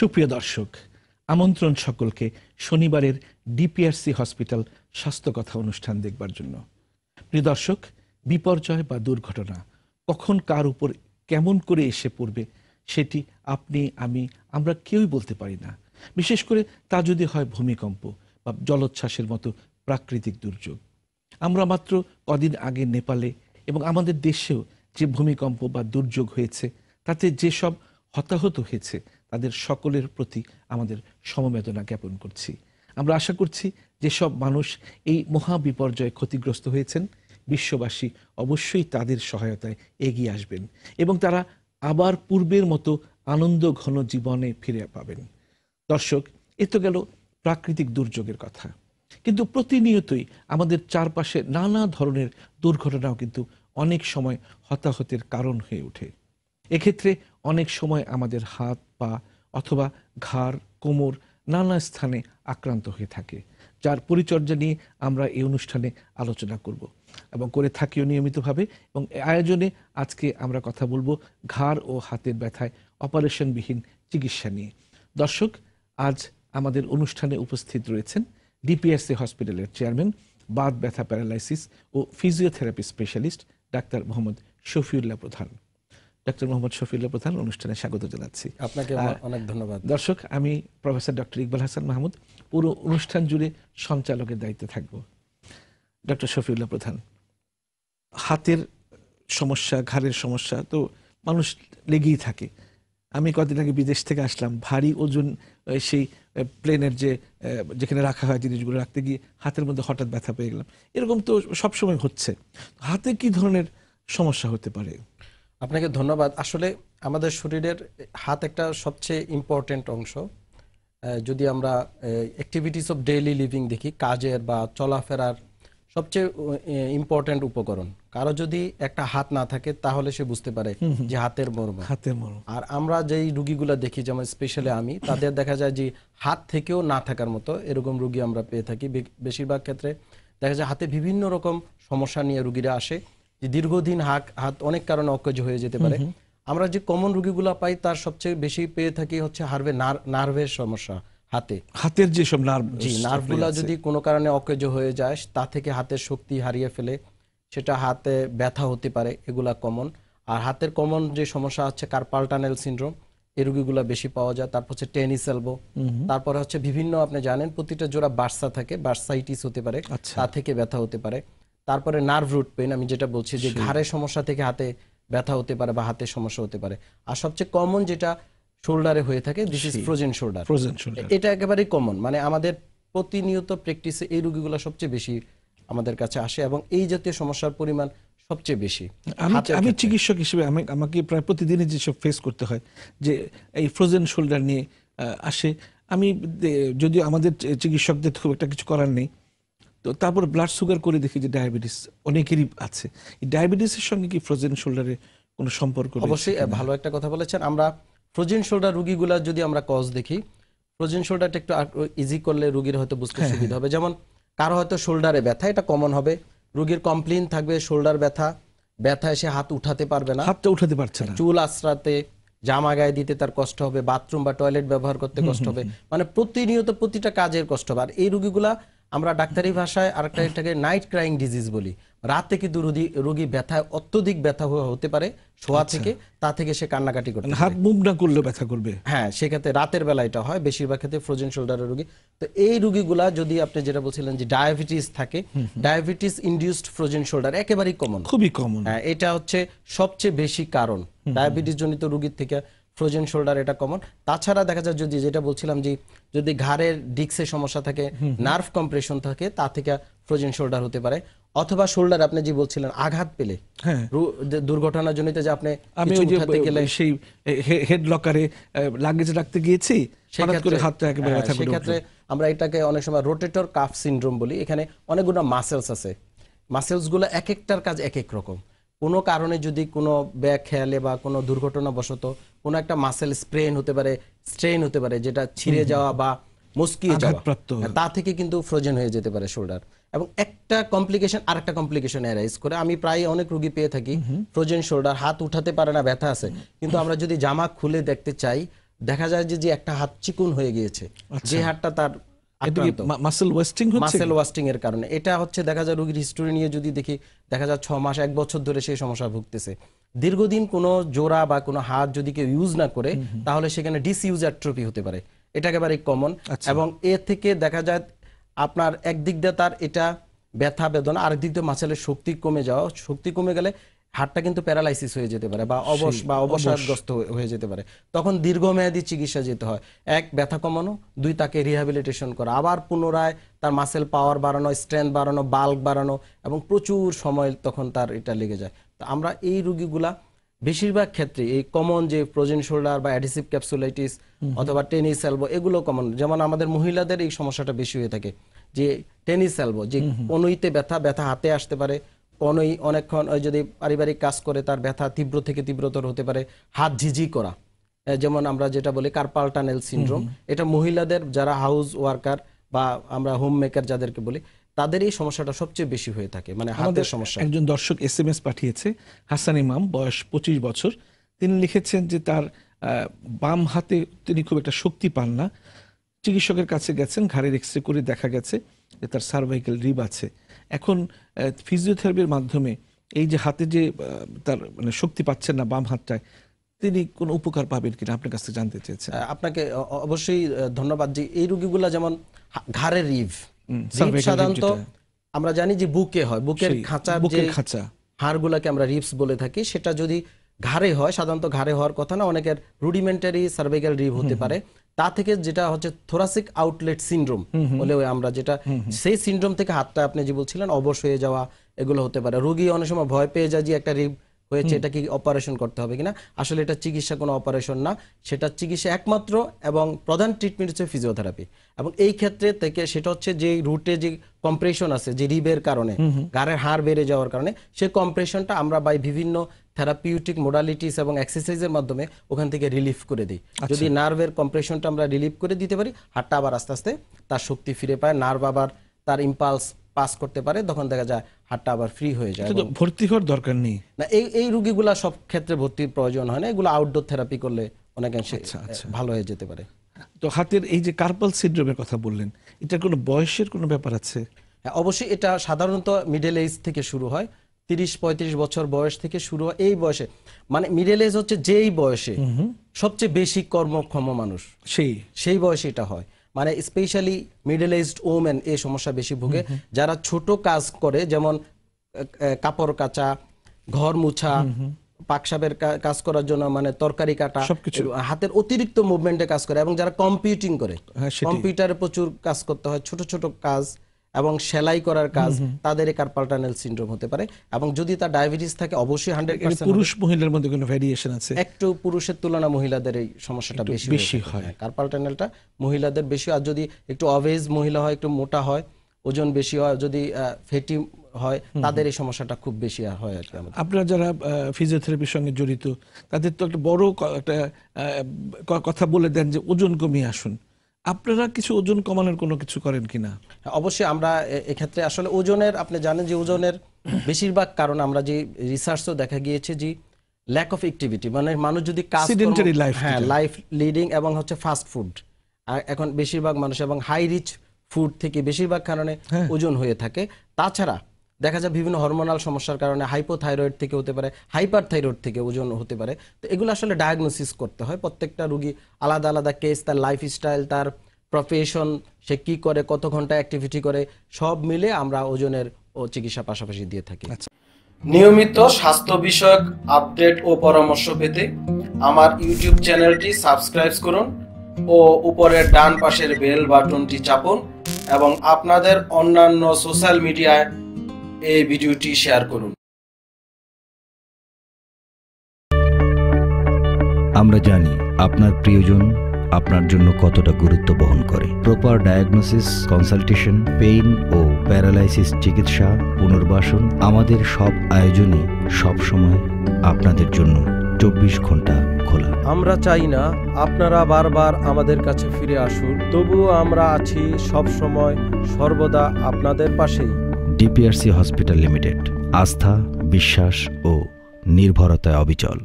সুপ্রিয় দর্শক আমন্ত্রণ সকলকে শনিবারের ডিপিআরসি হসপিটাল স্বাস্থ্য কথা অনুষ্ঠান দেখবার জন্য প্রিয় দর্শক বিপর্যয় বা দুর্ঘটনা কখন কার উপর কেমন করে এসে পড়বে সেটি আপনি আমি আমরা কেউই বলতে পারি না বিশেষ করে তা যদি হয় ভূমিকম্প বা জলোচ্ছ্বাসের মতো প্রাকৃতিক দুর্যোগ আমরা মাত্র কদিন আগে নেপালে এবং আমাদের দেশেও যে ভূমিকম্প বা দুর্যোগ হয়েছে তাতে যেসব হতাহত হয়েছে তাদের সকলের প্রতি আমাদের সমবেদনা জ্ঞাপন করছি আমরা আশা করছি যেসব মানুষ এই মহা বিপর্যয়ে ক্ষতিগ্রস্ত হয়েছেন বিশ্ববাসী অবশ্যই তাদের সহায়তায় এগিয়ে আসবেন এবং তারা আবার পূর্বের মতো আনন্দ ঘন জীবনে ফিরে পাবেন দর্শক এ তো গেল প্রাকৃতিক দুর্যোগের কথা কিন্তু প্রতিনিয়তই আমাদের চারপাশে নানা ধরনের দুর্ঘটনাও কিন্তু অনেক সময় হতাহতের কারণ হয়ে ওঠে এক্ষেত্রে অনেক সময় আমাদের হাত পা অথবা ঘাড় কোমর নানা স্থানে আক্রান্ত হয়ে থাকে যার পরিচর্যা নিয়ে আমরা এই অনুষ্ঠানে আলোচনা করব এবং করে থাকিও নিয়মিতভাবে এবং আয়োজনে আজকে আমরা কথা বলবো ঘাড় ও হাতের ব্যথায় অপারেশনবিহীন চিকিৎসা নিয়ে দর্শক আজ আমাদের অনুষ্ঠানে উপস্থিত রয়েছেন ডিপিএসসি হসপিটালের চেয়ারম্যান বাত ব্যথা প্যারালাইসিস ও physiotherapy specialist doctor Mohammad Shafiullah Pradhan doctor Mohammad Shafiullah প্রধান অনুষ্ঠানে স্বাগত জানাচ্ছি আপনাকে অনেক ধন্যবাদ দর্শক আমি প্রফেসর ডক্টর ইকবাল হাসান মাহমুদ পুরো অনুষ্ঠান জুড়ে সঞ্চালকের দায়িত্বে থাকব ডক্টর শফিউল্লাহ প্রধান হাতের সমস্যা ঘাড়ের সমস্যা তো মানুষ লেগেই থাকে আমি কদিন আগে বিদেশ থেকে আসলাম ভারী ওজন সেই প্লেনের যে যেখানে রাখা হয় জিনিসগুলো রাখতে গিয়ে হাতের মধ্যে হঠাৎ ব্যথা পেয়ে গেলাম এরকম তো সবসময় হচ্ছে হাতে কি ধরনের সমস্যা হতে পারে আপনাকে ধন্যবাদ আসলে আমাদের শরীরের হাত একটা সবচেয়ে ইম্পর্টেন্ট অংশ যদি আমরা অ্যাক্টিভিটিস অফ ডেইলি লিভিং দেখি কাজের বা চলাফেরার সবচেয়ে ইম্পর্টেন্ট উপকরণ কারো যদি একটা হাত না থাকে তাহলে সে বুঝতে পারে যে হাতের মর্ম হাতের মর্ম আর আমরা যেই রুগীগুলো দেখি যেমন স্পেশালি আমি তাদের দেখা যায় যে হাত থেকেও না থাকার মতো এরকম রুগী আমরা পেয়ে থাকি বেশিরভাগ ক্ষেত্রে দেখা যায় হাতে বিভিন্ন রকম সমস্যা নিয়ে রুগীরা আসে যে দীর্ঘদিন হাক হাত অনেক কারণে অকেজ হয়ে যেতে পারে আমরা যে কমন রোগীগুলো পাই তার সবচেয়ে বেশি পেয়ে থাকি হচ্ছে হারবে নার্ভের সমস্যা হাতে হাতের যে সব নার্ভ জি নার্ভগুলো যদি কোনো কারণে অকেজ হয়ে যায় তা থেকে হাতের শক্তি হারিয়ে ফেলে সেটা হাতে ব্যথা হতে পারে এগুলা কমন আর হাতের কমন যে সমস্যা হচ্ছে কার্পালটানেল টানেল সিনড্রোম এই রোগীগুলো বেশি পাওয়া যায় তারপর হচ্ছে টেনিস এলবো তারপরে হচ্ছে বিভিন্ন আপনি জানেন প্রতিটা জোড়া বার্সা থাকে বার্সাইটিস হতে পারে আচ্ছা। তা থেকে ব্যথা হতে পারে তারপরে নার্ভ রুট পেন আমি যেটা বলছি যে ঘাড়ের সমস্যা থেকে হাতে ব্যথা হতে পারে বা হাতের সমস্যা হতে পারে আর সবচেয়ে কমন যেটা শোল্ডারে হয়ে থাকে this is frozen shoulder frozen shoulder এটা একেবারেই কমন মানে আমাদের প্রতিনিয়ত প্র্যাকটিসে এই রোগীগুলো সবচেয়ে বেশি আমাদের কাছে আসে এবং এই জাতীয় সমস্যার পরিমাণ সবচেয়ে বেশি আমি চিকিৎসক হিসেবে আমি আমাকে প্রায় প্রতিদিনই যেসব ফেস করতে হয় যে এই ফ্রোজেন শোল্ডার নিয়ে আসে আমি যদিও আমাদের চিকিৎসকদের খুব একটা কিছু করার নেই তো তারপর ব্লাড সুগার করে দেখি যে ডায়াবেটিস অনেকেরই আছে এই ডায়াবেটিসের সঙ্গে কি ফ্রোজেন শোল্ডারের কোনো সম্পর্ক অবশ্যই ভালো একটা কথা বলেছেন আমরা ফ্রোজেন শোল্ডার রুগীগুলা যদি আমরা কজ দেখি ফ্রোজেন শোল্ডারটা একটু ইজি করলে রুগীর হয়তো বুঝতে হ্যাঁ, সুবিধা হ্যাঁ। হবে যেমন কারো হয়তো শোল্ডারে ব্যথা এটা কমন হবে রুগীর কমপ্লেন থাকবে শোল্ডার ব্যথা ব্যথা এসে হাত উঠাতে পারবে না হাতটা উঠাতে পারছে না চুল আশ্রাতে জামা গায়ে দিতে তার কষ্ট হবে বাথরুম বা টয়লেট ব্যবহার করতে কষ্ট হবে মানে প্রতিনিয়ত প্রতিটা কাজের কষ্ট হবে আর এই রুগীগুলা আমরা ডাক্তারি ভাষায় আরেকটা এটাকে নাইট ক্রাইং ডিজিজ বলি রাত থেকে দুরুদি রোগী ব্যথায় অত্যধিক ব্যথা হতে পারে শোয়া আচ্ছা। থেকে তা থেকে সে কান্নাকাটি করতে মানে হাত মুভ না করলে ব্যথা করবে হ্যাঁ সেক্ষেত্রে রাতের বেলা এটা হয় বেশিরভাগ ক্ষেত্রে ফ্রোজেন শোল্ডারের রোগী তো এই রোগীগুলা যদি আপনি যেটা বলছিলেন যে ডায়াবেটিস থাকে ডায়াবেটিস ইনডিউসড ফ্রোজেন শোল্ডার একেবারেই কমন খুবই কমন হ্যাঁ এটা হচ্ছে সবচেয়ে বেশি কারণ ডায়াবেটিস জনিত রোগীর থেকে ফ্রোজেন শোল্ডার এটা কমন তাছাড়া দেখা যায় যদি যেটা বলছিলাম যে যদি ঘাড়ের ডিক্সে সমস্যা থাকে নার্ভ কম্প্রেশন থাকে তা থেকে ফ্রোজেন শোল্ডার হতে পারে অথবা শোল্ডার আপনি যে বলছিলেন আঘাত পেলে হ্যাঁ। দুর্ঘটনার জন্য যে আপনি আমি ওই যে সেই হেড লকারে লাগেজ রাখতে গিয়েছি হঠাৎ করে হাতটা একেবারে হ্যাঁ, ব্যথা করে সেক্ষেত্রে আমরা এটাকে অনেক সময় রোটেটর কাফ সিনড্রোম বলি এখানে অনেকগুলো মাসেলস আছে মাসেলসগুলো এক একটার কাজ এক এক রকম কোনো কারণে যদি কোনো ব্যাগ খেয়ালে বা কোনো দুর্ঘটনাবশত কোনো একটা মাসেল স্প্রেন হতে পারে স্ট্রেন হতে পারে যেটা ছিঁড়ে যাওয়া বা মুস্কিয়ে যাওয়া তা থেকে কিন্তু ফ্রোজেন হয়ে যেতে পারে শোল্ডার এবং একটা কমপ্লিকেশন আর একটা কমপ্লিকেশন অ্যারাইজ করে আমি প্রায় অনেক রুগী পেয়ে থাকি ফ্রোজেন শোল্ডার হাত উঠাতে পারে না ব্যথা আছে কিন্তু আমরা যদি জামা খুলে দেখতে চাই দেখা যায় যে একটা হাত চিকুন হয়ে গিয়েছে আচ্ছা। যে হাতটা তার দীর্ঘদিন কোন জোড়া বা কোনো হাত যদি কেউ ইউজ না করে তাহলে সেখানে ডিসইউজ ট্রফি হতে পারে এটা একেবারে কমন এবং এ থেকে দেখা যায় আপনার একদিক দিয়ে তার এটা ব্যথা বেদনা আরেক দিক দিয়ে মাসেলের শক্তি কমে যাওয়া শক্তি কমে গেলে হাড়টা কিন্তু প্যারালাইসিস হয়ে যেতে পারে বা অবশ বা অবসাদগ্রস্ত হয়ে যেতে পারে তখন দীর্ঘমেয়াদী চিকিৎসা যেতে হয় এক ব্যথা কমানো দুই তাকে রিহ্যাবিলিটেশন করা আবার পুনরায় তার মাসেল পাওয়ার বাড়ানো স্ট্রেংথ বাড়ানো বাল্ক বাড়ানো এবং প্রচুর সময় তখন তার এটা লেগে যায় তো আমরা এই রুগীগুলা বেশিরভাগ ক্ষেত্রে এই কমন যে প্রোজেন শোল্ডার বা অ্যাডিসিভ ক্যাপসুলাইটিস অথবা টেনিস এলবো এগুলো কমন যেমন আমাদের মহিলাদের এই সমস্যাটা বেশি হয়ে থাকে যে টেনিস এলবো যে কনুইতে ব্যথা ব্যথা হাতে আসতে পারে অনেই অনেকক্ষণ যদি পারিবারিক কাজ করে তার ব্যথা তীব্র থেকে তীব্রতর হতে পারে হাত ঝিঝি করা যেমন আমরা যেটা বলি কার্পাল টানেল সিন্ড্রোম এটা মহিলাদের যারা হাউস ওয়ার্কার বা আমরা হোম মেকার যাদেরকে বলি তাদের এই সমস্যাটা সবচেয়ে বেশি হয়ে থাকে মানে হাতের সমস্যা একজন দর্শক এস এম এস পাঠিয়েছে হাসান ইমাম বয়স পঁচিশ বছর তিনি লিখেছেন যে তার বাম হাতে তিনি খুব একটা শক্তি পান না চিকিৎসকের কাছে গেছেন ঘাড়ের এক্স করে দেখা গেছে যে তার সার্ভাইকেল রিব আছে এখন ফিজিওথেরাপির মাধ্যমে এই যে হাতে যে তার মানে শক্তি পাচ্ছেন না বাম হাতটায় তিনি কোন উপকার পাবেন কিনা আপনার কাছে জানতে চেয়েছেন আপনাকে অবশ্যই ধন্যবাদ যে এই রুগীগুলা যেমন ঘাড়ের রিভ সাধারণত আমরা জানি যে বুকে হয় বুকের খাঁচা বুকের খাঁচা হাড়গুলাকে আমরা রিপস বলে থাকি সেটা যদি ঘাড়ে হয় সাধারণত ঘাড়ে হওয়ার কথা না অনেকের রুডিমেন্টারি সার্ভাইকাল রিভ হতে পারে তা থেকে যেটা হচ্ছে থোরাসিক আউটলেট সিন্ড্রোম বলে আমরা যেটা সেই সিন্ড্রোম থেকে হাতটা আপনি যে বলছিলেন অবশ হয়ে যাওয়া এগুলো হতে পারে রুগী অনেক সময় ভয় পেয়ে যায় যে একটা হয়েছে এটা কি অপারেশন করতে হবে কিনা আসলে এটা চিকিৎসা কোনো অপারেশন না সেটা চিকিৎসা একমাত্র এবং প্রধান ট্রিটমেন্ট হচ্ছে ফিজিওথেরাপি এবং এই ক্ষেত্রে থেকে সেটা হচ্ছে যে রুটে যে কম্প্রেশন আছে যে রিবের কারণে গাড়ের হাড় বেড়ে যাওয়ার কারণে সে কম্প্রেশনটা আমরা বাই বিভিন্ন থেরাপিউটিক মোডালিটিস এবং এক্সারসাইজের মাধ্যমে ওখান থেকে রিলিফ করে দিই আচ্ছা। যদি নার্ভের কম্প্রেশনটা আমরা রিলিফ করে দিতে পারি হাড়টা আবার আস্তে আস্তে তার শক্তি ফিরে পায় নার্ভ আবার তার ইম্পালস পাস করতে পারে তখন দেখা যায় হাটটা আবার ফ্রি হয়ে যায় ভর্তি হওয়ার দরকার নেই না এই এই রুগীগুলা সব ক্ষেত্রে ভর্তির প্রয়োজন হয় না এগুলো আউটডোর থেরাপি করলে অনেকাংশে আচ্ছা, আচ্ছা। ভালো হয়ে যেতে পারে তো হাতের এই যে কার্পাল সিড্রোমের কথা বললেন এটা কোনো বয়সের কোনো ব্যাপার আছে হ্যাঁ অবশ্যই এটা সাধারণত মিডল এজ থেকে শুরু হয় তিরিশ পঁয়ত্রিশ বছর বয়স থেকে শুরু হয় এই বয়সে মানে মিডল এজ হচ্ছে যেই বয়সে সবচেয়ে বেশি কর্মক্ষম মানুষ সেই সেই বয়সে এটা হয় মানে স্পেশালি মিডল এজড ওমেন এই সমস্যা বেশি ভুগে যারা ছোট কাজ করে যেমন কাপড় কাচা ঘর মুছা পাকসাবের কাজ করার জন্য মানে তরকারি কাটা হাতের অতিরিক্ত মুভমেন্টে কাজ করে এবং যারা কম্পিউটিং করে কম্পিউটারে হ্যাঁ, প্রচুর কাজ করতে হয় ছোট ছোট কাজ এবং সেলাই করার কাজ তাদের কার্পাল টানেল সিনড্রোম হতে পারে এবং যদি তার ডায়াবেটিস থাকে অবশ্যই হান্ড্রেড পুরুষ মহিলার মধ্যে কোনো ভ্যারিয়েশন আছে একটু পুরুষের তুলনা মহিলাদের এই সমস্যাটা বেশি হ্যাঁ, বেশি হয় কার্পাল টানেলটা মহিলাদের বেশি আর যদি একটু অভেজ মহিলা হয় একটু মোটা হয় ওজন বেশি হয় যদি ফেটি হয় তাদের এই সমস্যাটা খুব বেশি হয় আর কি আপনারা যারা ফিজিওথেরাপির সঙ্গে জড়িত তাদের তো একটা বড় একটা কথা বলে দেন যে ওজন কমিয়ে আসুন আপনারা কিছু ওজন কমানোর কোনো কিছু করেন কিনা হ্যাঁ, অবশ্যই আমরা এক্ষেত্রে আসলে ওজনের আপনি জানেন যে ওজনের বেশিরভাগ কারণ আমরা যে রিসার্চও দেখা গিয়েছে যে ল্যাক অফ অ্যাক্টিভিটি মানে মানুষ যদি কাজ লাইফ হ্যাঁ লাইফ লিডিং এবং হচ্ছে ফাস্ট ফুড এখন বেশিরভাগ মানুষ এবং হাই রিচ ফুড থেকে বেশিরভাগ কারণে হ্যাঁ। ওজন হয়ে থাকে তাছাড়া দেখা যায় বিভিন্ন হরমোনাল সমস্যার কারণে হাইপোথাইরয়েড থেকে হতে পারে হাইপার থাইরয়েড থেকে ওজন হতে পারে তো এগুলো আসলে ডায়াগনোসিস করতে হয় প্রত্যেকটা রুগী আলাদা আলাদা কেস তার লাইফস্টাইল তার প্রফেশন সে কি করে কত ঘন্টা অ্যাক্টিভিটি করে সব মিলে আমরা ওজনের ও চিকিৎসা পাশাপাশি দিয়ে থাকি আচ্ছা। নিয়মিত স্বাস্থ্য বিষয়ক আপডেট ও পরামর্শ পেতে আমার ইউটিউব চ্যানেলটি সাবস্ক্রাইব করুন ও উপরের ডান পাশের বেল বাটনটি চাপুন এবং আপনাদের অন্যান্য সোশ্যাল মিডিয়ায় এই ভিডিওটি শেয়ার করুন আমরা জানি আপনার প্রিয়জন আপনার জন্য কতটা গুরুত্ব বহন করে প্রপার ডায়াগনোসিস কনসালটেশন পেইন ও প্যারালাইসিস চিকিৎসা পুনর্বাসন আমাদের সব আয়োজনে সবসময় আপনাদের জন্য চব্বিশ ঘন্টা খোলা আমরা চাই না আপনারা বারবার আমাদের কাছে ফিরে আসুন তবুও আমরা আছি সব সময় সর্বদা আপনাদের পাশেই ডিপিআরসি হসপিটাল লিমিটেড আস্থা বিশ্বাস ও নির্ভরতায় অবিচল